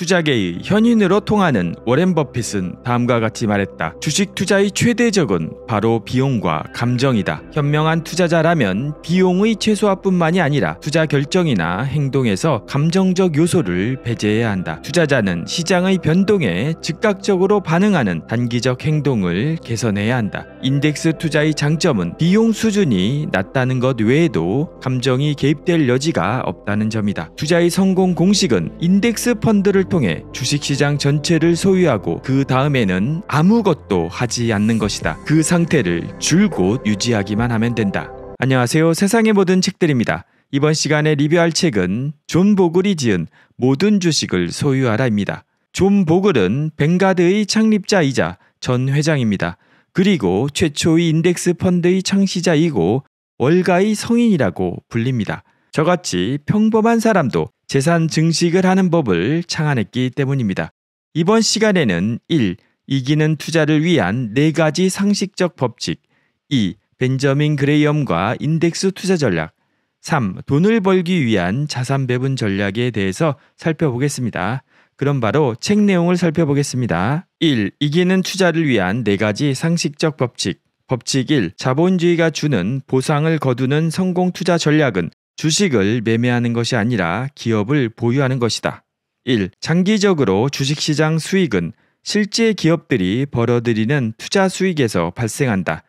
투자계의 현인으로 통하는 워렌 버핏은 다음과 같이 말했다. 주식 투자의 최대 적은 바로 비용과 감정이다. 현명한 투자자라면 비용의 최소화뿐만이 아니라 투자 결정이나 행동에서 감정적 요소를 배제해야 한다. 투자자는 시장의 변동에 즉각적으로 반응하는 단기적 행동을 개선해야 한다. 인덱스 투자의 장점은 비용 수준이 낮다는 것 외에도 감정이 개입될 여지가 없다는 점이다. 투자의 성공 공식은 인덱스 펀드를 통해 주식시장 전체를 소유하고 그 다음에는 아무것도 하지 않는 것이다. 그 상태를 줄곧 유지하기만 하면 된다. 안녕하세요. 세상의 모든 책들입니다. 이번 시간에 리뷰할 책은 존 보글이 지은 모든 주식을 소유하라입니다. 존 보글은 벵가드의 창립자이자 전 회장입니다. 그리고 최초의 인덱스 펀드의 창시자이고 월가의 성인이라고 불립니다. 저같이 평범한 사람도 재산 증식을 하는 법을 창안했기 때문입니다. 이번 시간에는 1. 이기는 투자를 위한 네 가지 상식적 법칙 2. 벤저민 그레이엄과 인덱스 투자 전략 3. 돈을 벌기 위한 자산 배분 전략에 대해서 살펴보겠습니다. 그럼 바로 책 내용을 살펴보겠습니다. 1. 이기는 투자를 위한 네 가지 상식적 법칙 법칙 1. 자본주의가 주는 보상을 거두는 성공 투자 전략은 주식을 매매하는 것이 아니라 기업을 보유하는 것이다. 1. 장기적으로 주식시장 수익은 실제 기업들이 벌어들이는 투자 수익에서 발생한다.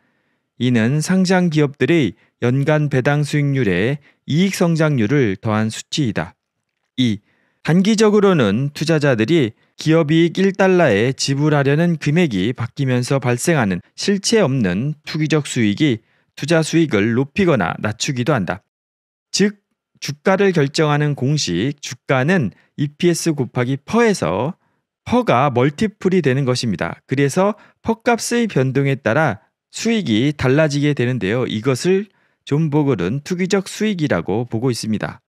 이는 상장 기업들의 연간 배당 수익률에 이익 성장률을 더한 수치이다. 2. 단기적으로는 투자자들이 기업이익 1달러에 지불하려는 금액이 바뀌면서 발생하는 실체 없는 투기적 수익이 투자 수익을 높이거나 낮추기도 한다. 즉 주가를 결정하는 공식 주가는 EPS 곱하기 퍼에서 퍼가 멀티플이 되는 것입니다. 그래서 퍼값의 변동에 따라 수익이 달라지게 되는데요. 이것을 존버글은 투기적 수익이라고 보고 있습니다.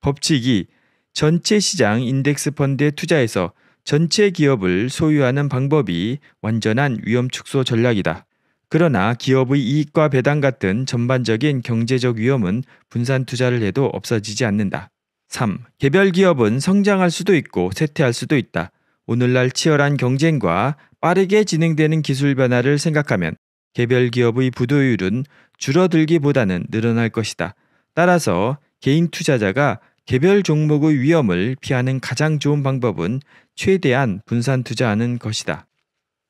법칙이 전체 시장 인덱스 펀드에 투자해서 전체 기업을 소유하는 방법이 완전한 위험 축소 전략이다. 그러나 기업의 이익과 배당 같은 전반적인 경제적 위험은 분산 투자를 해도 없어지지 않는다. 3. 개별 기업은 성장할 수도 있고 쇠퇴할 수도 있다. 오늘날 치열한 경쟁과 빠르게 진행되는 기술 변화를 생각하면 개별 기업의 부도율은 줄어들기보다는 늘어날 것이다. 따라서 개인 투자자가 개별 종목의 위험을 피하는 가장 좋은 방법은 최대한 분산 투자하는 것이다.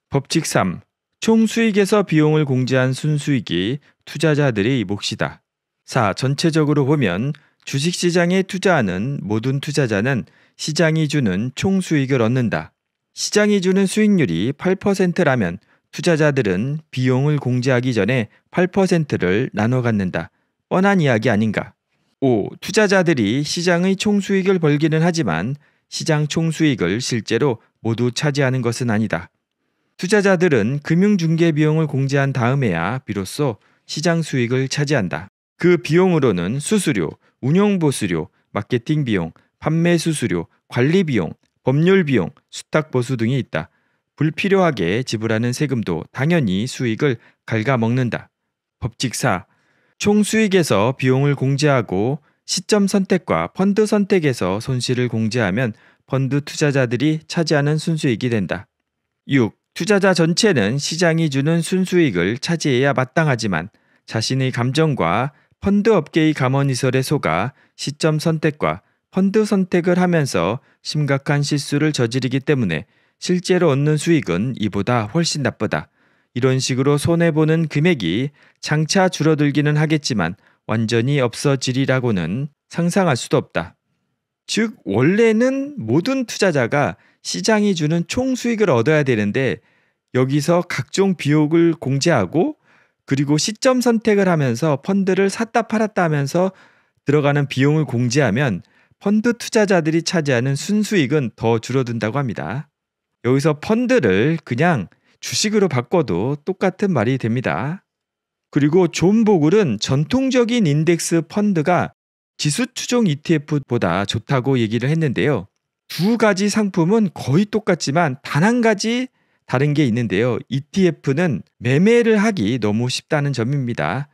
법칙 3. 총 수익에서 비용을 공제한 순수익이 투자자들의 몫이다. 4. 전체적으로 보면 주식시장에 투자하는 모든 투자자는 시장이 주는 총 수익을 얻는다. 시장이 주는 수익률이 8%라면 투자자들은 비용을 공제하기 전에 8%를 나눠 갖는다. 뻔한 이야기 아닌가? 5. 투자자들이 시장의 총수익을 벌기는 하지만 시장 총수익을 실제로 모두 차지하는 것은 아니다. 투자자들은 금융중개 비용을 공제한 다음에야 비로소 시장 수익을 차지한다. 그 비용으로는 수수료, 운영보수료, 마케팅 비용, 판매 수수료, 관리 비용, 법률 비용, 수탁 보수 등이 있다. 불필요하게 지불하는 세금도 당연히 수익을 갉아먹는다. 법칙 4. 총 수익에서 비용을 공제하고 시점 선택과 펀드 선택에서 손실을 공제하면 펀드 투자자들이 차지하는 순수익이 된다. 6. 투자자 전체는 시장이 주는 순수익을 차지해야 마땅하지만 자신의 감정과 펀드 업계의 감언이설에 속아 시점 선택과 펀드 선택을 하면서 심각한 실수를 저지르기 때문에 실제로 얻는 수익은 이보다 훨씬 나쁘다. 이런 식으로 손해보는 금액이 장차 줄어들기는 하겠지만 완전히 없어지리라고는 상상할 수도 없다. 즉, 원래는 모든 투자자가 시장이 주는 총 수익을 얻어야 되는데 여기서 각종 비옥을 공제하고 그리고 시점 선택을 하면서 펀드를 샀다 팔았다 하면서 들어가는 비용을 공제하면 펀드 투자자들이 차지하는 순수익은 더 줄어든다고 합니다. 여기서 펀드를 그냥 주식으로 바꿔도 똑같은 말이 됩니다. 그리고 존 보글은 전통적인 인덱스 펀드가 지수 추종 ETF보다 좋다고 얘기를 했는데요. 두 가지 상품은 거의 똑같지만 단 한 가지 다른 게 있는데요. ETF는 매매를 하기 너무 쉽다는 점입니다.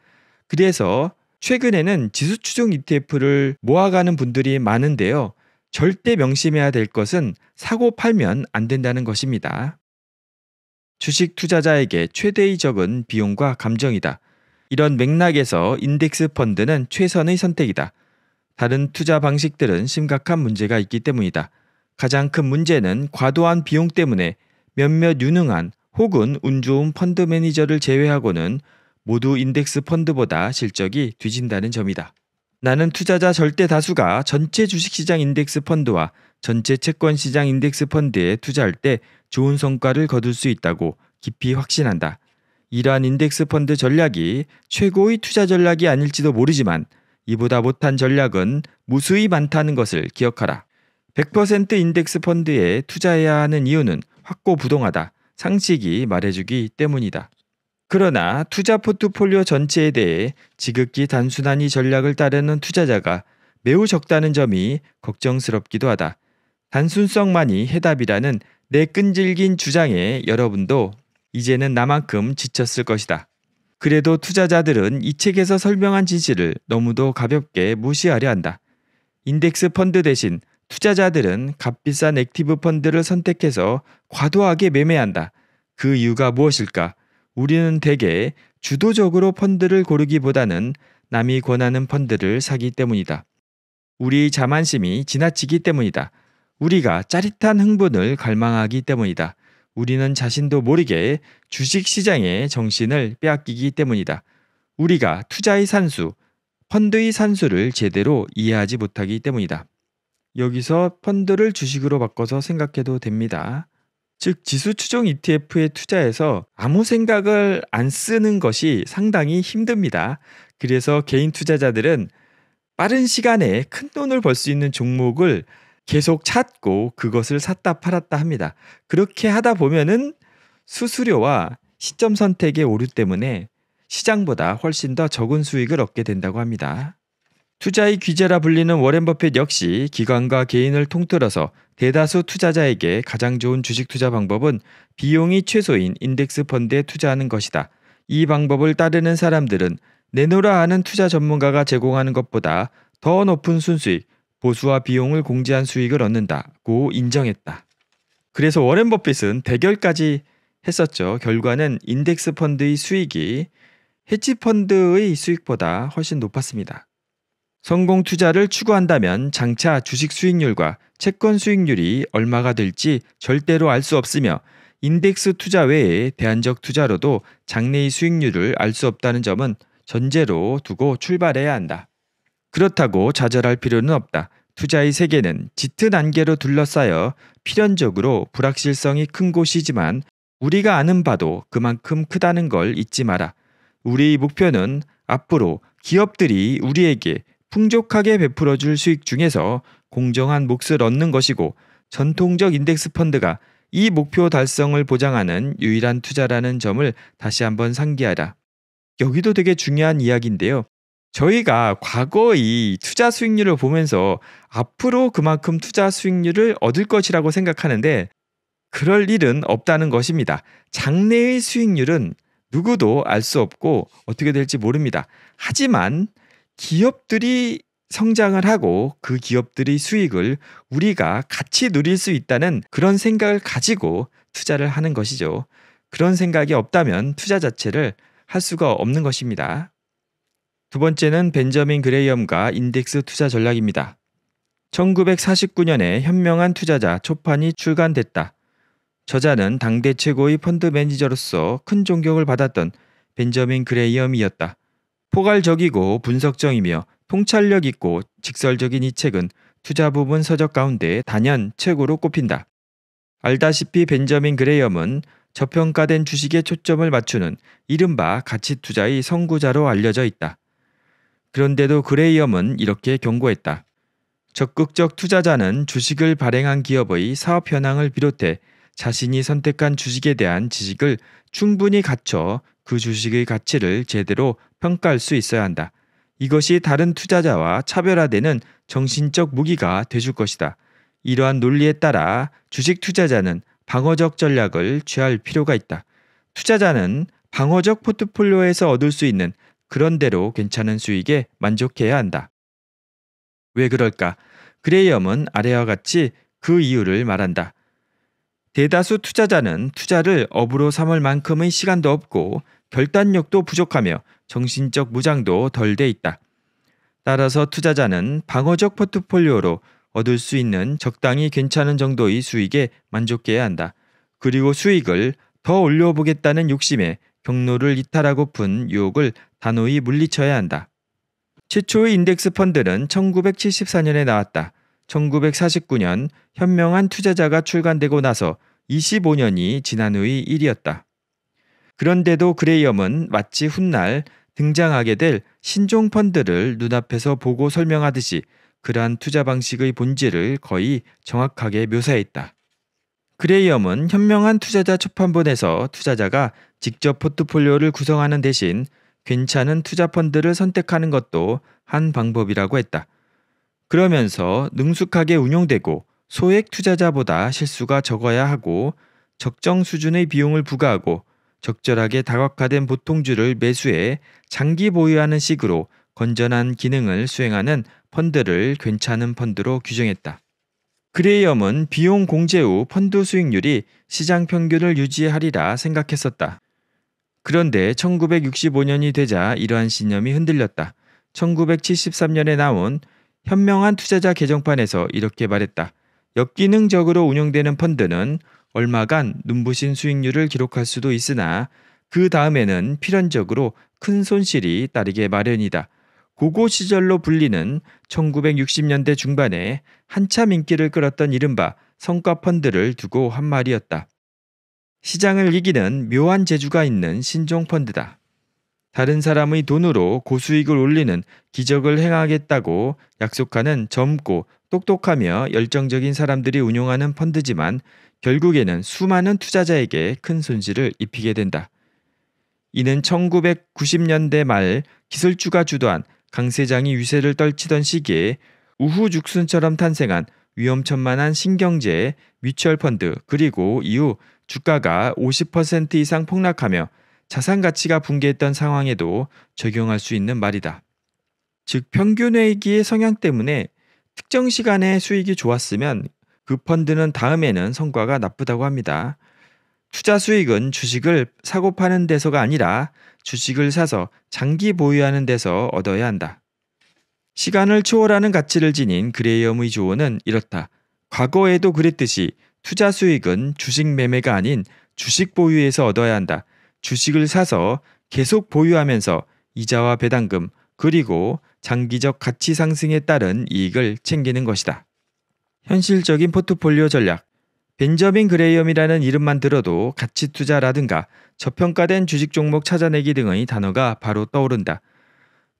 그래서 최근에는 지수 추종 ETF를 모아가는 분들이 많은데요. 절대 명심해야 될 것은 사고 팔면 안 된다는 것입니다. 주식 투자자에게 최대 의적은 비용과 감정이다. 이런 맥락에서 인덱스 펀드는 최선의 선택이다. 다른 투자 방식들은 심각한 문제가 있기 때문이다. 가장 큰 문제는 과도한 비용 때문에 몇몇 유능한 혹은 운 좋은 펀드 매니저를 제외하고는 모두 인덱스 펀드보다 실적이 뒤진다는 점이다. 나는 투자자 절대 다수가 전체 주식시장 인덱스 펀드와 전체 채권시장 인덱스 펀드에 투자할 때 좋은 성과를 거둘 수 있다고 깊이 확신한다. 이러한 인덱스 펀드 전략이 최고의 투자 전략이 아닐지도 모르지만 이보다 못한 전략은 무수히 많다는 것을 기억하라. 100% 인덱스 펀드에 투자해야 하는 이유는 확고부동하다. 상식이 말해주기 때문이다. 그러나 투자 포트폴리오 전체에 대해 지극히 단순한 이 전략을 따르는 투자자가 매우 적다는 점이 걱정스럽기도 하다. 단순성만이 해답이라는 내 끈질긴 주장에 여러분도 이제는 나만큼 지쳤을 것이다. 그래도 투자자들은 이 책에서 설명한 진실을 너무도 가볍게 무시하려 한다. 인덱스 펀드 대신 투자자들은 값비싼 액티브 펀드를 선택해서 과도하게 매매한다. 그 이유가 무엇일까? 우리는 대개 주도적으로 펀드를 고르기보다는 남이 권하는 펀드를 사기 때문이다. 우리 자만심이 지나치기 때문이다. 우리가 짜릿한 흥분을 갈망하기 때문이다. 우리는 자신도 모르게 주식 시장의 정신을 빼앗기기 때문이다. 우리가 투자의 산수, 펀드의 산수를 제대로 이해하지 못하기 때문이다. 여기서 펀드를 주식으로 바꿔서 생각해도 됩니다. 즉 지수 추종 ETF에 투자해서 아무 생각을 안 쓰는 것이 상당히 힘듭니다. 그래서 개인 투자자들은 빠른 시간에 큰 돈을 벌 수 있는 종목을 계속 찾고 그것을 샀다 팔았다 합니다. 그렇게 하다 보면은 수수료와 시점 선택의 오류 때문에 시장보다 훨씬 더 적은 수익을 얻게 된다고 합니다. 투자의 귀재라 불리는 워렌 버핏 역시 기관과 개인을 통틀어서 대다수 투자자에게 가장 좋은 주식 투자 방법은 비용이 최소인 인덱스 펀드에 투자하는 것이다. 이 방법을 따르는 사람들은 내노라 하는 투자 전문가가 제공하는 것보다 더 높은 순수익, 보수와 비용을 공제한 수익을 얻는다고 인정했다. 그래서 워렌 버핏은 대결까지 했었죠. 결과는 인덱스 펀드의 수익이 헤지 펀드의 수익보다 훨씬 높았습니다. 성공 투자를 추구한다면 장차 주식 수익률과 채권 수익률이 얼마가 될지 절대로 알 수 없으며 인덱스 투자 외에 대안적 투자로도 장래의 수익률을 알 수 없다는 점은 전제로 두고 출발해야 한다. 그렇다고 좌절할 필요는 없다. 투자의 세계는 짙은 안개로 둘러싸여 필연적으로 불확실성이 큰 곳이지만 우리가 아는 바도 그만큼 크다는 걸 잊지 마라. 우리의 목표는 앞으로 기업들이 우리에게 풍족하게 베풀어줄 수익 중에서 공정한 몫을 얻는 것이고 전통적 인덱스 펀드가 이 목표 달성을 보장하는 유일한 투자라는 점을 다시 한번 상기하라. 여기도 되게 중요한 이야기인데요. 저희가 과거의 투자 수익률을 보면서 앞으로 그만큼 투자 수익률을 얻을 것이라고 생각하는데 그럴 일은 없다는 것입니다. 장래의 수익률은 누구도 알 수 없고 어떻게 될지 모릅니다. 하지만 기업들이 성장을 하고 그 기업들의 수익을 우리가 같이 누릴 수 있다는 그런 생각을 가지고 투자를 하는 것이죠. 그런 생각이 없다면 투자 자체를 할 수가 없는 것입니다. 두 번째는 벤저민 그레이엄과 인덱스 투자 전략입니다. 1949년에 현명한 투자자 초판이 출간됐다. 저자는 당대 최고의 펀드 매니저로서 큰 존경을 받았던 벤저민 그레이엄이었다. 포괄적이고 분석적이며 통찰력 있고 직설적인 이 책은 투자 부분 서적 가운데 단연 최고로 꼽힌다. 알다시피 벤저민 그레이엄은 저평가된 주식에 초점을 맞추는 이른바 가치 투자의 선구자로 알려져 있다. 그런데도 그레이엄은 이렇게 경고했다. 적극적 투자자는 주식을 발행한 기업의 사업 현황을 비롯해 자신이 선택한 주식에 대한 지식을 충분히 갖춰 그 주식의 가치를 제대로 평가할 수 있어야 한다. 이것이 다른 투자자와 차별화되는 정신적 무기가 돼줄 것이다. 이러한 논리에 따라 주식 투자자는 방어적 전략을 취할 필요가 있다. 투자자는 방어적 포트폴리오에서 얻을 수 있는 그런대로 괜찮은 수익에 만족해야 한다. 왜 그럴까? 그레이엄은 아래와 같이 그 이유를 말한다. 대다수 투자자는 투자를 업으로 삼을 만큼의 시간도 없고 결단력도 부족하며 정신적 무장도 덜 돼 있다. 따라서 투자자는 방어적 포트폴리오로 얻을 수 있는 적당히 괜찮은 정도의 수익에 만족해야 한다. 그리고 수익을 더 올려보겠다는 욕심에 경로를 이탈하고픈 유혹을 단호히 물리쳐야 한다. 최초의 인덱스 펀드는 1974년에 나왔다. 1949년 현명한 투자자가 출간되고 나서 25년이 지난 후의 일이었다. 그런데도 그레이엄은 마치 훗날 등장하게 될 신종 펀드를 눈앞에서 보고 설명하듯이 그러한 투자 방식의 본질을 거의 정확하게 묘사했다. 그레이엄은 현명한 투자자 초판본에서 투자자가 직접 포트폴리오를 구성하는 대신 괜찮은 투자 펀드를 선택하는 것도 한 방법이라고 했다. 그러면서 능숙하게 운용되고 소액 투자자보다 실수가 적어야 하고 적정 수준의 비용을 부과하고 적절하게 다각화된 보통주를 매수해 장기 보유하는 식으로 건전한 기능을 수행하는 펀드를 괜찮은 펀드로 규정했다. 그레이엄은 비용 공제 후 펀드 수익률이 시장 평균을 유지하리라 생각했었다. 그런데 1965년이 되자 이러한 신념이 흔들렸다. 1973년에 나온 현명한 투자자 개정판에서 이렇게 말했다. 역기능적으로 운영되는 펀드는 얼마간 눈부신 수익률을 기록할 수도 있으나 그 다음에는 필연적으로 큰 손실이 따르게 마련이다. 고고 시절로 불리는 1960년대 중반에 한참 인기를 끌었던 이른바 성과 펀드를 두고 한 말이었다. 시장을 이기는 묘한 재주가 있는 신종 펀드다. 다른 사람의 돈으로 고수익을 올리는 기적을 행하겠다고 약속하는 젊고 똑똑하며 열정적인 사람들이 운용하는 펀드지만 결국에는 수많은 투자자에게 큰 손실을 입히게 된다. 이는 1990년대 말 기술주가 주도한 강세장이 유세를 떨치던 시기에 우후죽순처럼 탄생한 위험천만한 신경제, 뮤추얼 펀드 그리고 이후 주가가 50% 이상 폭락하며 자산 가치가 붕괴했던 상황에도 적용할 수 있는 말이다. 즉 평균 회기의 성향 때문에 특정 시간에 수익이 좋았으면 그 펀드는 다음에는 성과가 나쁘다고 합니다. 투자 수익은 주식을 사고 파는 데서가 아니라 주식을 사서 장기 보유하는 데서 얻어야 한다. 시간을 초월하는 가치를 지닌 그레이엄의 조언은 이렇다. 과거에도 그랬듯이 투자 수익은 주식 매매가 아닌 주식 보유에서 얻어야 한다. 주식을 사서 계속 보유하면서 이자와 배당금 그리고 장기적 가치 상승에 따른 이익을 챙기는 것이다. 현실적인 포트폴리오 전략. 벤저민 그레이엄이라는 이름만 들어도 가치 투자라든가 저평가된 주식 종목 찾아내기 등의 단어가 바로 떠오른다.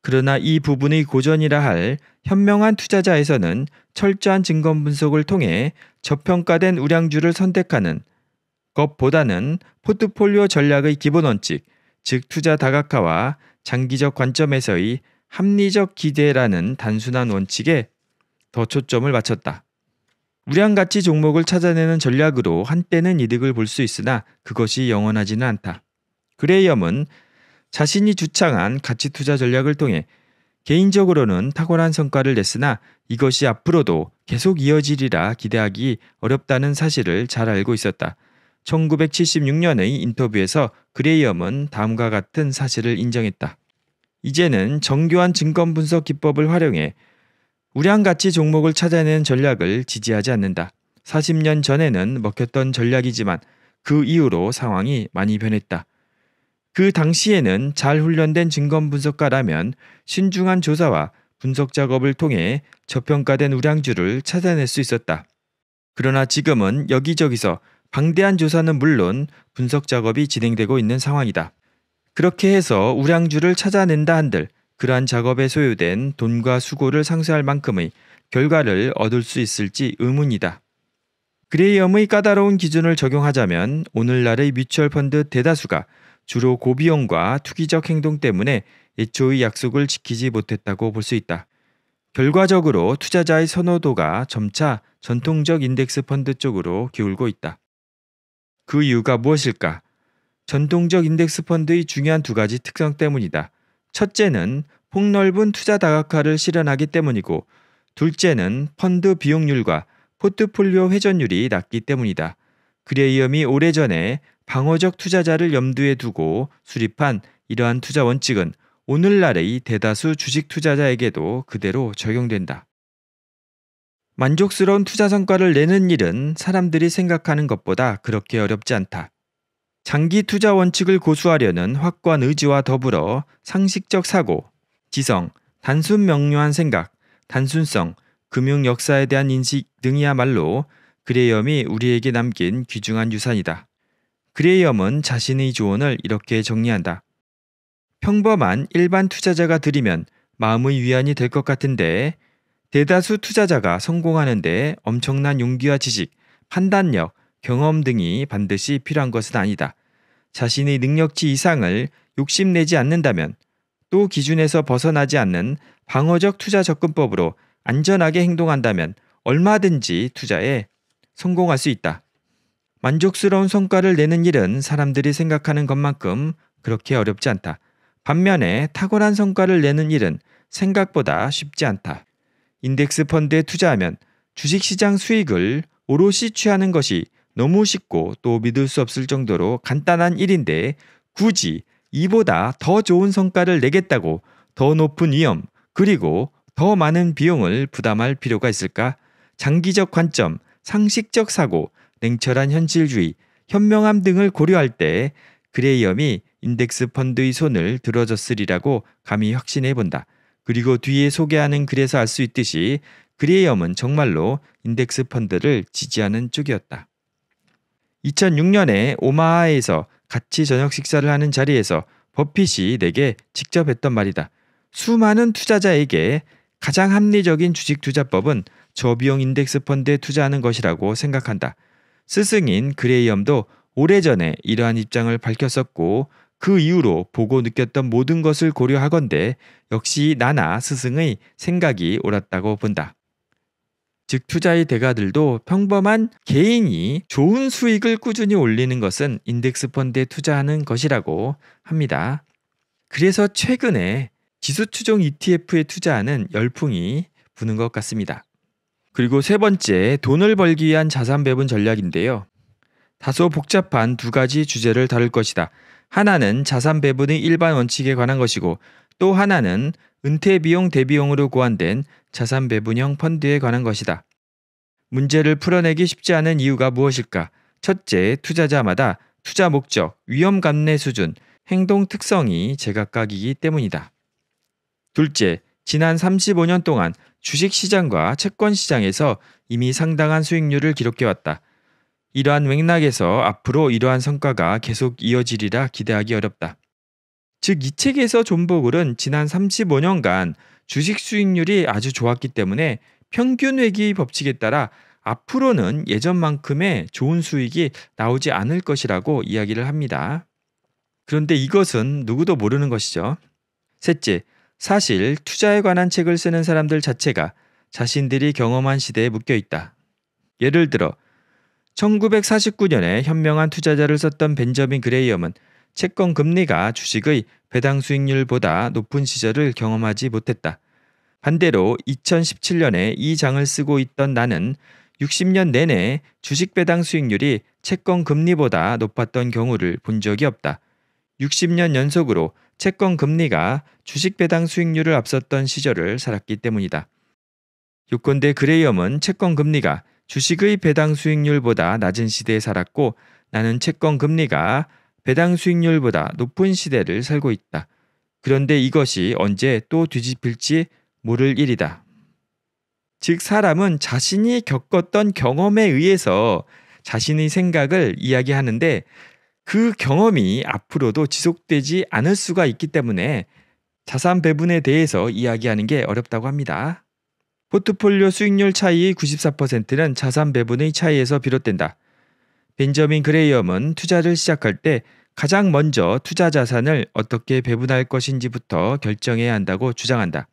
그러나 이 부분의 고전이라 할 현명한 투자자에서는 철저한 증거 분석을 통해 저평가된 우량주를 선택하는 것보다는 포트폴리오 전략의 기본 원칙, 즉 투자 다각화와 장기적 관점에서의 합리적 기대라는 단순한 원칙에 더 초점을 맞췄다. 우량가치 종목을 찾아내는 전략으로 한때는 이득을 볼 수 있으나 그것이 영원하지는 않다. 그레이엄은 자신이 주창한 가치 투자 전략을 통해 개인적으로는 탁월한 성과를 냈으나 이것이 앞으로도 계속 이어지리라 기대하기 어렵다는 사실을 잘 알고 있었다. 1976년의 인터뷰에서 그레이엄은 다음과 같은 사실을 인정했다. 이제는 정교한 증권 분석 기법을 활용해 우량 가치 종목을 찾아내는 전략을 지지하지 않는다. 40년 전에는 먹혔던 전략이지만 그 이후로 상황이 많이 변했다. 그 당시에는 잘 훈련된 증권 분석가라면 신중한 조사와 분석 작업을 통해 저평가된 우량주를 찾아낼 수 있었다. 그러나 지금은 여기저기서 방대한 조사는 물론 분석 작업이 진행되고 있는 상황이다. 그렇게 해서 우량주를 찾아낸다 한들 그러한 작업에 소요된 돈과 수고를 상쇄할 만큼의 결과를 얻을 수 있을지 의문이다. 그레이엄의 까다로운 기준을 적용하자면 오늘날의 뮤추얼 펀드 대다수가 주로 고비용과 투기적 행동 때문에 애초의 약속을 지키지 못했다고 볼 수 있다. 결과적으로 투자자의 선호도가 점차 전통적 인덱스 펀드 쪽으로 기울고 있다. 그 이유가 무엇일까? 전통적 인덱스 펀드의 중요한 두 가지 특성 때문이다. 첫째는 폭넓은 투자 다각화를 실현하기 때문이고 둘째는 펀드 비용률과 포트폴리오 회전율이 낮기 때문이다. 그레이엄이 오래전에 방어적 투자자를 염두에 두고 수립한 이러한 투자 원칙은 오늘날의 대다수 주식 투자자에게도 그대로 적용된다. 만족스러운 투자 성과를 내는 일은 사람들이 생각하는 것보다 그렇게 어렵지 않다. 장기 투자 원칙을 고수하려는 확고한 의지와 더불어 상식적 사고, 지성, 단순 명료한 생각, 단순성, 금융 역사에 대한 인식 등이야말로 그레이엄이 우리에게 남긴 귀중한 유산이다. 그레이엄은 자신의 조언을 이렇게 정리한다. 평범한 일반 투자자가 들이면 마음의 위안이 될 것 같은데 대다수 투자자가 성공하는데 엄청난 용기와 지식, 판단력, 경험 등이 반드시 필요한 것은 아니다. 자신의 능력치 이상을 욕심내지 않는다면 또 기준에서 벗어나지 않는 방어적 투자 접근법으로 안전하게 행동한다면 얼마든지 투자에 성공할 수 있다. 만족스러운 성과를 내는 일은 사람들이 생각하는 것만큼 그렇게 어렵지 않다. 반면에 탁월한 성과를 내는 일은 생각보다 쉽지 않다. 인덱스 펀드에 투자하면 주식시장 수익을 오롯이 취하는 것이 너무 쉽고 또 믿을 수 없을 정도로 간단한 일인데 굳이 이보다 더 좋은 성과를 내겠다고 더 높은 위험 그리고 더 많은 비용을 부담할 필요가 있을까? 장기적 관점, 상식적 사고, 냉철한 현실주의, 현명함 등을 고려할 때 그레이엄이 인덱스 펀드의 손을 들어줬으리라고 감히 확신해 본다. 그리고 뒤에 소개하는 글에서 알 수 있듯이 그레이엄은 정말로 인덱스 펀드를 지지하는 쪽이었다. 2006년에 오마하에서 같이 저녁 식사를 하는 자리에서 버핏이 내게 직접 했던 말이다. 수많은 투자자에게 가장 합리적인 주식 투자법은 저비용 인덱스 펀드에 투자하는 것이라고 생각한다. 스승인 그레이엄도 오래전에 이러한 입장을 밝혔었고 그 이후로 보고 느꼈던 모든 것을 고려하건대 역시 나나 스승의 생각이 옳았다고 본다. 즉 투자의 대가들도 평범한 개인이 좋은 수익을 꾸준히 올리는 것은 인덱스 펀드에 투자하는 것이라고 합니다. 그래서 최근에 지수 추종 ETF에 투자하는 열풍이 부는 것 같습니다. 그리고 세 번째, 돈을 벌기 위한 자산 배분 전략인데요. 다소 복잡한 두 가지 주제를 다룰 것이다. 하나는 자산 배분의 일반 원칙에 관한 것이고 또 하나는 은퇴 비용 대비용으로 고안된 자산 배분형 펀드에 관한 것이다. 문제를 풀어내기 쉽지 않은 이유가 무엇일까? 첫째, 투자자마다 투자 목적, 위험 감내 수준, 행동 특성이 제각각이기 때문이다. 둘째, 지난 35년 동안 주식 시장과 채권 시장에서 이미 상당한 수익률을 기록해 왔다. 이러한 맥락에서 앞으로 이러한 성과가 계속 이어지리라 기대하기 어렵다. 즉 이 책에서 존버글은 지난 35년간 주식 수익률이 아주 좋았기 때문에 평균 회귀 법칙에 따라 앞으로는 예전만큼의 좋은 수익이 나오지 않을 것이라고 이야기를 합니다. 그런데 이것은 누구도 모르는 것이죠. 셋째, 사실 투자에 관한 책을 쓰는 사람들 자체가 자신들이 경험한 시대에 묶여 있다. 예를 들어 1949년에 현명한 투자자를 썼던 벤저민 그레이엄은 채권 금리가 주식의 배당 수익률보다 높은 시절을 경험하지 못했다. 반대로 2017년에 이 장을 쓰고 있던 나는 60년 내내 주식 배당 수익률이 채권 금리보다 높았던 경우를 본 적이 없다. 60년 연속으로 채권 금리가 주식 배당 수익률을 앞섰던 시절을 살았기 때문이다. 요컨대 그레이엄은 채권 금리가 주식의 배당 수익률보다 낮은 시대에 살았고 나는 채권 금리가 배당 수익률보다 높은 시대를 살고 있다. 그런데 이것이 언제 또 뒤집힐지 모를 일이다. 즉 사람은 자신이 겪었던 경험에 의해서 자신의 생각을 이야기하는데 그 경험이 앞으로도 지속되지 않을 수가 있기 때문에 자산 배분에 대해서 이야기하는 게 어렵다고 합니다. 포트폴리오 수익률 차이의 94%는 자산 배분의 차이에서 비롯된다. 벤저민 그레이엄은 투자를 시작할 때 가장 먼저 투자 자산을 어떻게 배분할 것인지부터 결정해야 한다고 주장한다.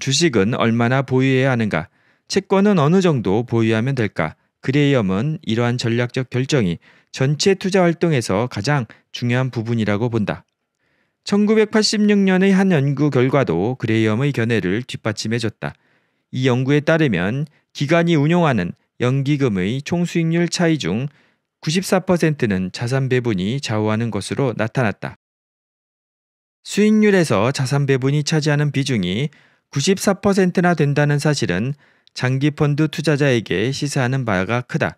주식은 얼마나 보유해야 하는가, 채권은 어느 정도 보유하면 될까? 그레이엄은 이러한 전략적 결정이 전체 투자 활동에서 가장 중요한 부분이라고 본다. 1986년의 한 연구 결과도 그레이엄의 견해를 뒷받침해 줬다. 이 연구에 따르면 기관이 운용하는 연기금의 총수익률 차이 중 94%는 자산 배분이 좌우하는 것으로 나타났다. 수익률에서 자산 배분이 차지하는 비중이 94%나 된다는 사실은 장기 펀드 투자자에게 시사하는 바가 크다.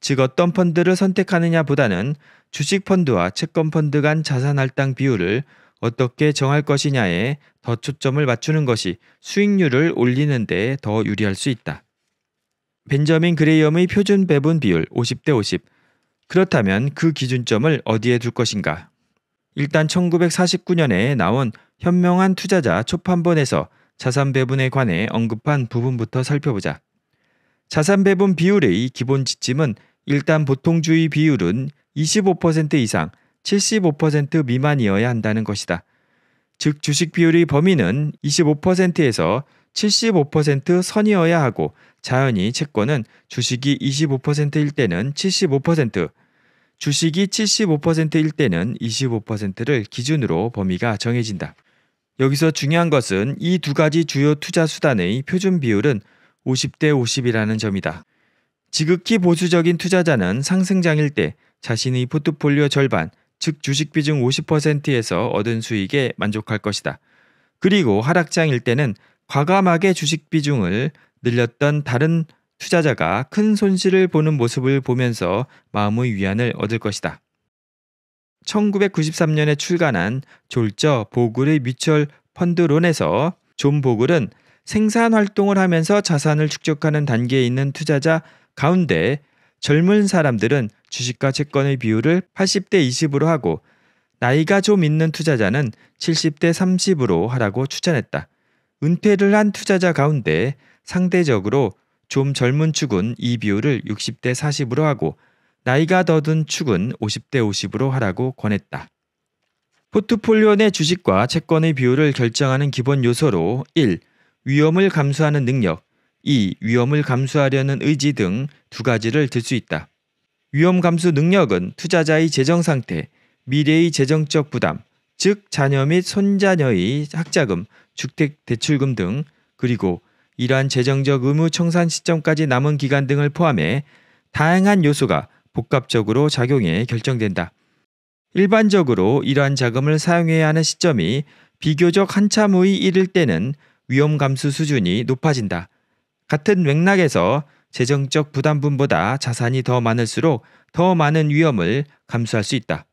즉 어떤 펀드를 선택하느냐보다는 주식 펀드와 채권 펀드 간 자산 할당 비율을 어떻게 정할 것이냐에 더 초점을 맞추는 것이 수익률을 올리는 데더 유리할 수 있다. 벤저민 그레이엄의 표준 배분 비율 50대 50. 그렇다면 그 기준점을 어디에 둘 것인가? 일단 1949년에 나온 현명한 투자자 초판본에서 자산 배분에 관해 언급한 부분부터 살펴보자. 자산 배분 비율의 기본 지침은 일단 보통주의 비율은 25% 이상, 75% 미만이어야 한다는 것이다. 즉 주식 비율의 범위는 25%에서 75% 선이어야 하고 자연히 채권은 주식이 25%일 때는 75%, 주식이 75%일 때는 25%를 기준으로 범위가 정해진다. 여기서 중요한 것은 이 두 가지 주요 투자 수단의 표준 비율은 50대 50이라는 점이다. 지극히 보수적인 투자자는 상승장일 때 자신의 포트폴리오 절반, 즉 주식 비중 50%에서 얻은 수익에 만족할 것이다. 그리고 하락장일 때는 과감하게 주식 비중을 늘렸던 다른 투자자가 큰 손실을 보는 모습을 보면서 마음의 위안을 얻을 것이다. 1993년에 출간한 졸저 보글의 뮤추얼 펀드론에서 존 보글은 생산 활동을 하면서 자산을 축적하는 단계에 있는 투자자 가운데 젊은 사람들은 주식과 채권의 비율을 80대 20으로 하고 나이가 좀 있는 투자자는 70대 30으로 하라고 추천했다. 은퇴를 한 투자자 가운데 상대적으로 좀 젊은 축은 이 비율을 60대 40으로 하고 나이가 더 든 축은 50대 50으로 하라고 권했다. 포트폴리오 내 주식과 채권의 비율을 결정하는 기본 요소로 1. 위험을 감수하는 능력, 2. 위험을 감수하려는 의지 등 두 가지를 들 수 있다. 위험 감수 능력은 투자자의 재정 상태, 미래의 재정적 부담, 즉 자녀 및 손자녀의 학자금, 주택 대출금 등 그리고 이러한 재정적 의무 청산 시점까지 남은 기간 등을 포함해 다양한 요소가 복합적으로 작용해 결정된다. 일반적으로 이러한 자금을 사용해야 하는 시점이 비교적 한참 후이 이를 때는 위험 감수 수준이 높아진다. 같은 맥락에서 재정적 부담분보다 자산이 더 많을수록 더 많은 위험을 감수할 수 있다.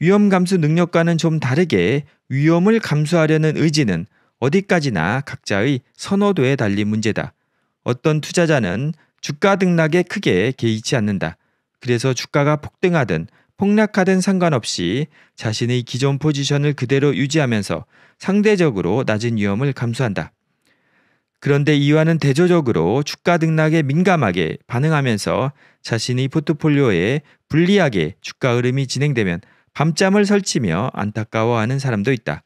위험 감수 능력과는 좀 다르게 위험을 감수하려는 의지는 어디까지나 각자의 선호도에 달린 문제다. 어떤 투자자는 주가 등락에 크게 개의치 않는다. 그래서 주가가 폭등하든 폭락하든 상관없이 자신의 기존 포지션을 그대로 유지하면서 상대적으로 낮은 위험을 감수한다. 그런데 이와는 대조적으로 주가 등락에 민감하게 반응하면서 자신의 포트폴리오에 불리하게 주가 흐름이 진행되면 밤잠을 설치며 안타까워하는 사람도 있다.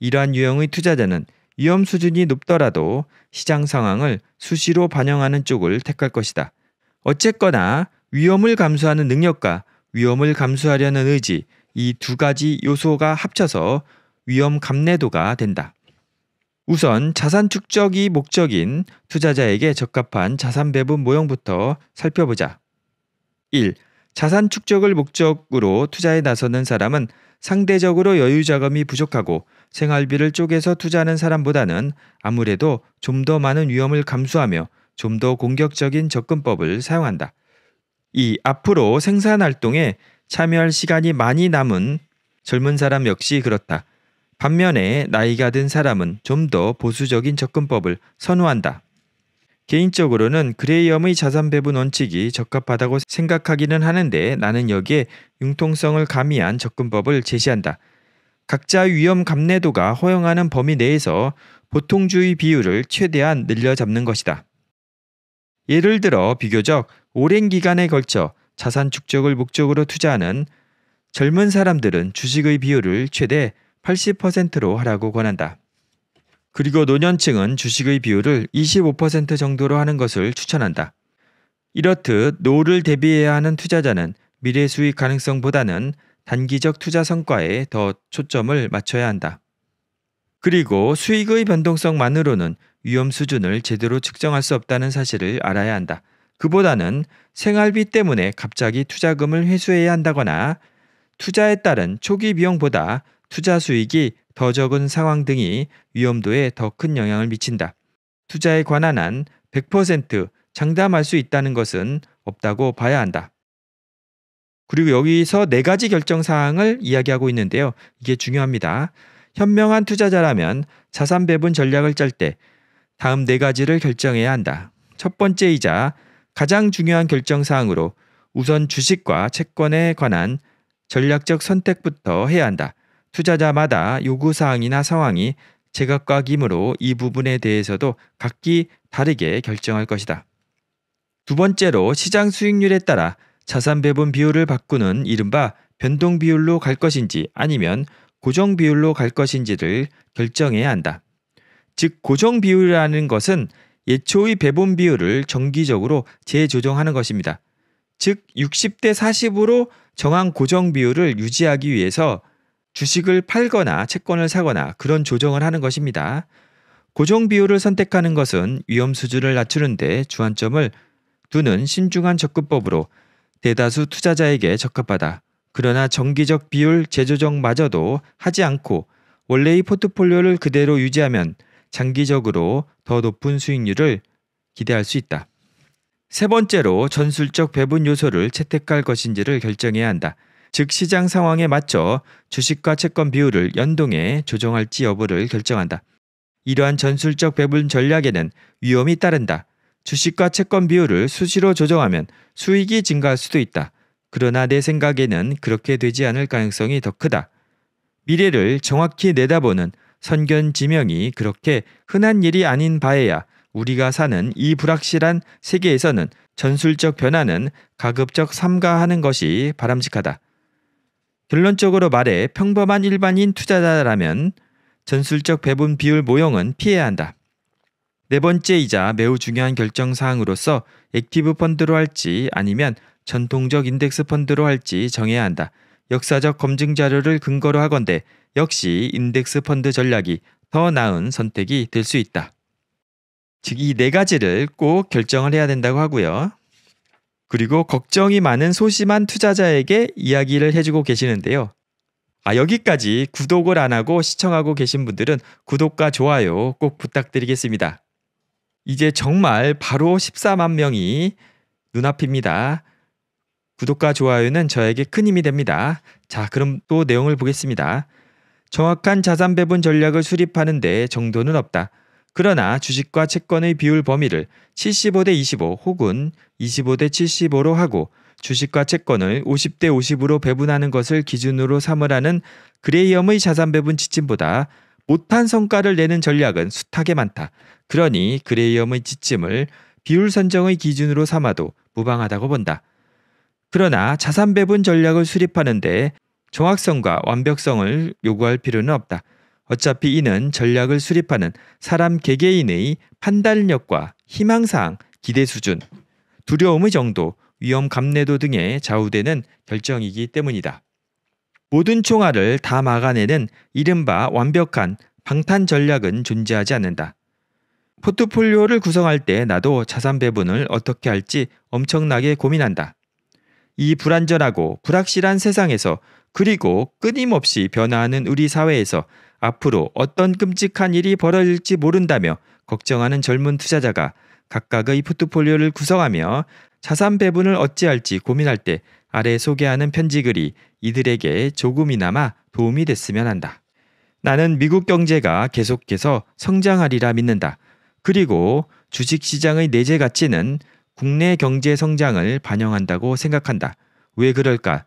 이러한 유형의 투자자는 위험 수준이 높더라도 시장 상황을 수시로 반영하는 쪽을 택할 것이다. 어쨌거나 위험을 감수하는 능력과 위험을 감수하려는 의지 이 두 가지 요소가 합쳐서 위험 감내도가 된다. 우선 자산 축적이 목적인 투자자에게 적합한 자산 배분 모형부터 살펴보자. 1. 자산 축적을 목적으로 투자에 나서는 사람은 상대적으로 여유 자금이 부족하고 생활비를 쪼개서 투자하는 사람보다는 아무래도 좀 더 많은 위험을 감수하며 좀 더 공격적인 접근법을 사용한다. 2. 앞으로 생산 활동에 참여할 시간이 많이 남은 젊은 사람 역시 그렇다. 반면에 나이가 든 사람은 좀 더 보수적인 접근법을 선호한다. 개인적으로는 그레이엄의 자산 배분 원칙이 적합하다고 생각하기는 하는데 나는 여기에 융통성을 가미한 접근법을 제시한다. 각자 위험 감내도가 허용하는 범위 내에서 보통주의 비율을 최대한 늘려잡는 것이다. 예를 들어 비교적 오랜 기간에 걸쳐 자산 축적을 목적으로 투자하는 젊은 사람들은 주식의 비율을 최대 80%로 하라고 권한다. 그리고 노년층은 주식의 비율을 25% 정도로 하는 것을 추천한다. 이렇듯 노후를 대비해야 하는 투자자는 미래 수익 가능성보다는 단기적 투자 성과에 더 초점을 맞춰야 한다. 그리고 수익의 변동성만으로는 위험 수준을 제대로 측정할 수 없다는 사실을 알아야 한다. 그보다는 생활비 때문에 갑자기 투자금을 회수해야 한다거나 투자에 따른 초기 비용보다 투자 수익이 더 적은 상황 등이 위험도에 더 큰 영향을 미친다. 투자에 관한 한 100% 장담할 수 있다는 것은 없다고 봐야 한다. 그리고 여기서 네 가지 결정 사항을 이야기하고 있는데요. 이게 중요합니다. 현명한 투자자라면 자산 배분 전략을 짤 때 다음 네 가지를 결정해야 한다. 첫 번째이자 가장 중요한 결정 사항으로 우선 주식과 채권에 관한 전략적 선택부터 해야 한다. 투자자마다 요구사항이나 상황이 제각각이므로이 부분에 대해서도 각기 다르게 결정할 것이다. 두 번째로 시장 수익률에 따라 자산 배분 비율을 바꾸는 이른바 변동 비율로 갈 것인지 아니면 고정 비율로 갈 것인지를 결정해야 한다. 즉 고정 비율이라는 것은 예초의 배분 비율을 정기적으로 재조정하는 것입니다. 즉 60대 40으로 정한 고정 비율을 유지하기 위해서 주식을 팔거나 채권을 사거나 그런 조정을 하는 것입니다. 고정 비율을 선택하는 것은 위험 수준을 낮추는데 주안점을 두는 신중한 접근법으로 대다수 투자자에게 적합하다. 그러나 정기적 비율 재조정마저도 하지 않고 원래의 포트폴리오를 그대로 유지하면 장기적으로 더 높은 수익률을 기대할 수 있다. 세 번째로 전술적 배분 요소를 채택할 것인지를 결정해야 한다. 즉 시장 상황에 맞춰 주식과 채권 비율을 연동해 조정할지 여부를 결정한다. 이러한 전술적 배분 전략에는 위험이 따른다. 주식과 채권 비율을 수시로 조정하면 수익이 증가할 수도 있다. 그러나 내 생각에는 그렇게 되지 않을 가능성이 더 크다. 미래를 정확히 내다보는 선견 지명이 그렇게 흔한 일이 아닌 바에야 우리가 사는 이 불확실한 세계에서는 전술적 변화는 가급적 삼가하는 것이 바람직하다. 결론적으로 말해 평범한 일반인 투자자라면 전술적 배분 비율 모형은 피해야 한다. 네 번째이자 매우 중요한 결정 사항으로서 액티브 펀드로 할지 아니면 전통적 인덱스 펀드로 할지 정해야 한다. 역사적 검증 자료를 근거로 하건대 역시 인덱스 펀드 전략이 더 나은 선택이 될 수 있다. 즉 이 네 가지를 꼭 결정을 해야 된다고 하고요. 그리고 걱정이 많은 소심한 투자자에게 이야기를 해주고 계시는데요. 아, 여기까지 구독을 안 하고 시청하고 계신 분들은 구독과 좋아요 꼭 부탁드리겠습니다. 이제 정말 바로 14만 명이 눈앞입니다. 구독과 좋아요는 저에게 큰 힘이 됩니다. 자, 그럼 또 내용을 보겠습니다. 정확한 자산 배분 전략을 수립하는데 정도는 없다. 그러나 주식과 채권의 비율 범위를 75대 25 혹은 25대 75로 하고 주식과 채권을 50대 50으로 배분하는 것을 기준으로 삼으라는 그레이엄의 자산 배분 지침보다 못한 성과를 내는 전략은 숱하게 많다. 그러니 그레이엄의 지침을 비율 선정의 기준으로 삼아도 무방하다고 본다. 그러나 자산 배분 전략을 수립하는데 정확성과 완벽성을 요구할 필요는 없다. 어차피 이는 전략을 수립하는 사람 개개인의 판단력과 희망사항, 기대 수준, 두려움의 정도, 위험 감내도 등에 좌우되는 결정이기 때문이다. 모든 총알을 다 막아내는 이른바 완벽한 방탄 전략은 존재하지 않는다. 포트폴리오를 구성할 때 나도 자산 배분을 어떻게 할지 엄청나게 고민한다. 이 불안전하고 불확실한 세상에서 그리고 끊임없이 변화하는 우리 사회에서 앞으로 어떤 끔찍한 일이 벌어질지 모른다며 걱정하는 젊은 투자자가 각각의 포트폴리오를 구성하며 자산 배분을 어찌할지 고민할 때 아래 소개하는 편지글이 이들에게 조금이나마 도움이 됐으면 한다. 나는 미국 경제가 계속해서 성장하리라 믿는다. 그리고 주식시장의 내재 가치는 국내 경제 성장을 반영한다고 생각한다. 왜 그럴까?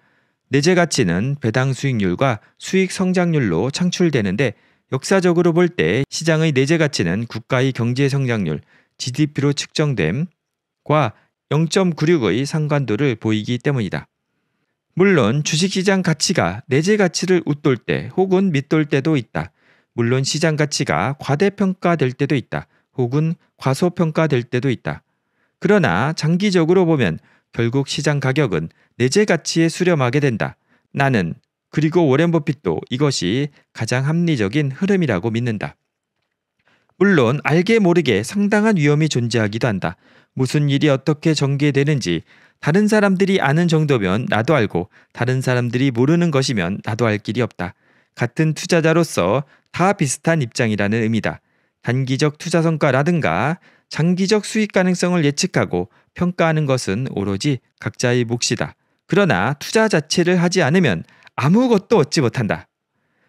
내재 가치는 배당 수익률과 수익 성장률로 창출되는데 역사적으로 볼 때 시장의 내재 가치는 국가의 경제 성장률 GDP로 측정됨과 0.96의 상관도를 보이기 때문이다. 물론 주식시장 가치가 내재 가치를 웃돌 때 혹은 밑돌 때도 있다. 물론 시장 가치가 과대평가될 때도 있다. 혹은 과소평가될 때도 있다. 그러나 장기적으로 보면 결국 시장 가격은 내재 가치에 수렴하게 된다. 나는 그리고 워렌 버핏도 이것이 가장 합리적인 흐름이라고 믿는다. 물론 알게 모르게 상당한 위험이 존재하기도 한다. 무슨 일이 어떻게 전개되는지 다른 사람들이 아는 정도면 나도 알고 다른 사람들이 모르는 것이면 나도 알 길이 없다. 같은 투자자로서 다 비슷한 입장이라는 의미다. 단기적 투자 성과라든가 장기적 수익 가능성을 예측하고 평가하는 것은 오로지 각자의 몫이다. 그러나 투자 자체를 하지 않으면 아무것도 얻지 못한다.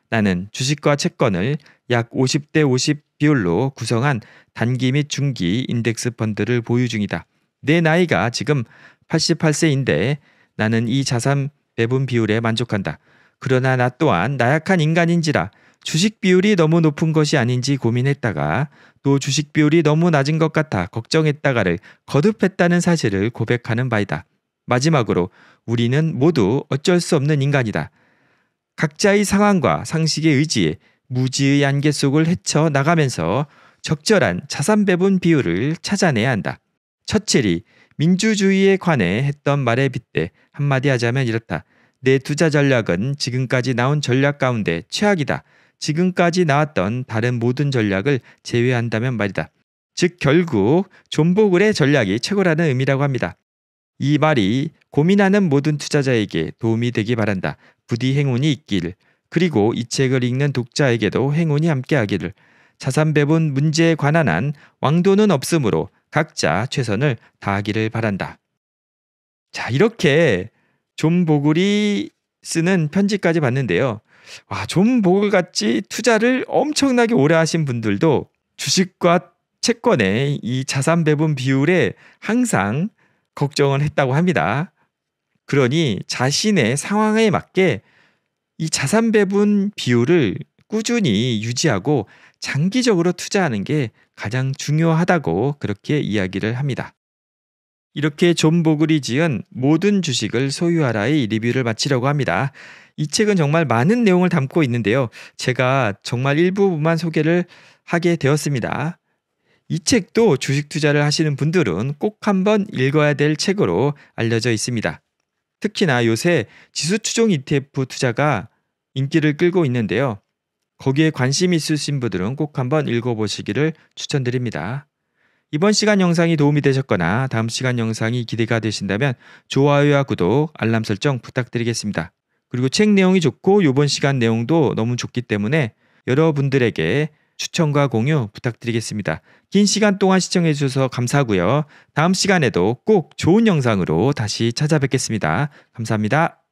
나는 주식과 채권을 약 50대 50 비율로 구성한 단기 및 중기 인덱스 펀드를 보유 중이다. 내 나이가 지금 88세인데 나는 이 자산 배분 비율에 만족한다. 그러나 나 또한 나약한 인간인지라 주식 비율이 너무 높은 것이 아닌지 고민했다가 또 주식 비율이 너무 낮은 것 같아 걱정했다가를 거듭했다는 사실을 고백하는 바이다. 마지막으로 우리는 모두 어쩔 수 없는 인간이다. 각자의 상황과 상식에 의지해 무지의 안개 속을 헤쳐 나가면서 적절한 자산 배분 비율을 찾아내야 한다. 첫째리 민주주의에 관해 했던 말에 빗대 한마디 하자면 이렇다. 내 투자 전략은 지금까지 나온 전략 가운데 최악이다. 지금까지 나왔던 다른 모든 전략을 제외한다면 말이다. 즉 결국 존보글의 전략이 최고라는 의미라고 합니다. 이 말이 고민하는 모든 투자자에게 도움이 되기 바란다. 부디 행운이 있길 그리고 이 책을 읽는 독자에게도 행운이 함께하기를. 자산 배분 문제에 관한 한 왕도는 없으므로 각자 최선을 다하기를 바란다. 자, 이렇게 존 보글이 쓰는 편지까지 봤는데요. 와, 존 보글 같이 투자를 엄청나게 오래 하신 분들도 주식과 채권의 이 자산 배분 비율에 항상 걱정을 했다고 합니다. 그러니 자신의 상황에 맞게 이 자산 배분 비율을 꾸준히 유지하고 장기적으로 투자하는 게 가장 중요하다고 그렇게 이야기를 합니다. 이렇게 존 보글이 지은 모든 주식을 소유하라의 리뷰를 마치려고 합니다. 이 책은 정말 많은 내용을 담고 있는데요. 제가 정말 일부분만 소개를 하게 되었습니다. 이 책도 주식 투자를 하시는 분들은 꼭 한번 읽어야 될 책으로 알려져 있습니다. 특히나 요새 지수 추종 ETF 투자가 인기를 끌고 있는데요. 거기에 관심 있으신 분들은 꼭 한번 읽어보시기를 추천드립니다. 이번 시간 영상이 도움이 되셨거나 다음 시간 영상이 기대가 되신다면 좋아요와 구독, 알람 설정 부탁드리겠습니다. 그리고 책 내용이 좋고 요번 시간 내용도 너무 좋기 때문에 여러분들에게 추천과 공유 부탁드리겠습니다. 긴 시간 동안 시청해주셔서 감사하고요. 다음 시간에도 꼭 좋은 영상으로 다시 찾아뵙겠습니다. 감사합니다.